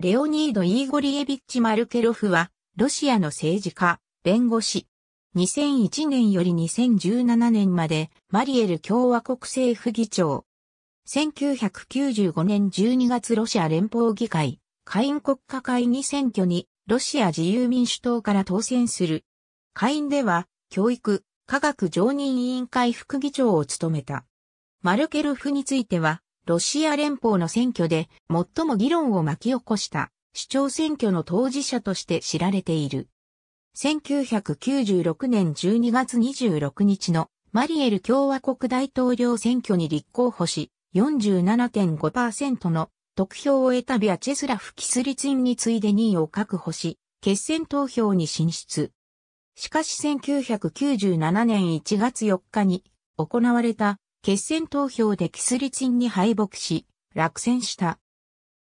レオニード・イーゴリエビッチ・マルケロフは、ロシアの政治家、弁護士。2001年より2017年まで、マリエル共和国政府議長。1995年12月ロシア連邦議会、下院国家会議選挙に、ロシア自由民主党から当選する。下院では、教育、科学常任委員会副議長を務めた。マルケロフについては、ロシア連邦の選挙で最も議論を巻き起こした市長選挙の当事者として知られている。1996年12月26日のマリエル共和国大統領選挙に立候補し、47.5%の得票を得たビアチェスラフ・キスリツインに次いで2位を確保し、決選投票に進出。しかし1997年1月4日に行われた決戦投票でキスリチンに敗北し、落選した。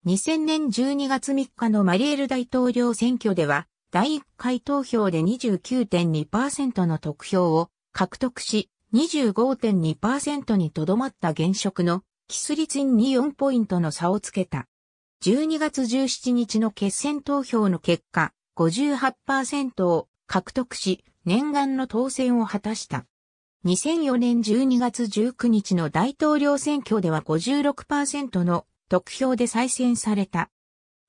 2000年12月3日のマリエル大統領選挙では、第1回投票で29.2%の得票を獲得し、25.2%にとどまった現職のキスリチンに4ポイントの差をつけた。12月17日の決戦投票の結果、58%を獲得し、念願の当選を果たした。2004年12月19日の大統領選挙では56%の得票で再選された。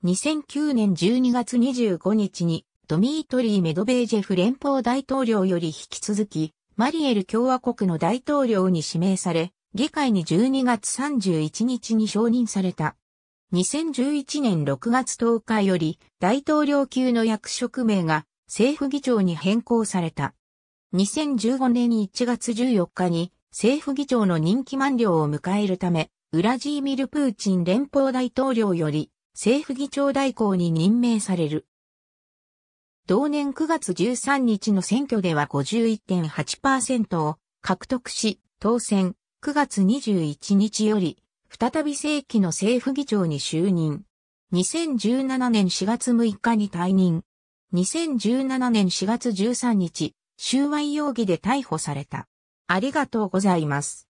2009年12月25日にドミートリー・メドベージェフ連邦大統領より引き続き、マリエル共和国の大統領に指名され、議会に12月31日に承認された。2011年6月10日より大統領級の役職名が政府議長に変更された。2015年1月14日に政府議長の任期満了を迎えるため、ウラジーミル・プーチン連邦大統領より政府議長代行に任命される。同年9月13日の選挙では51.8%を獲得し、当選9月21日より、再び正規の政府議長に就任。2017年4月6日に退任。2017年4月13日、収賄容疑で逮捕された。ありがとうございます。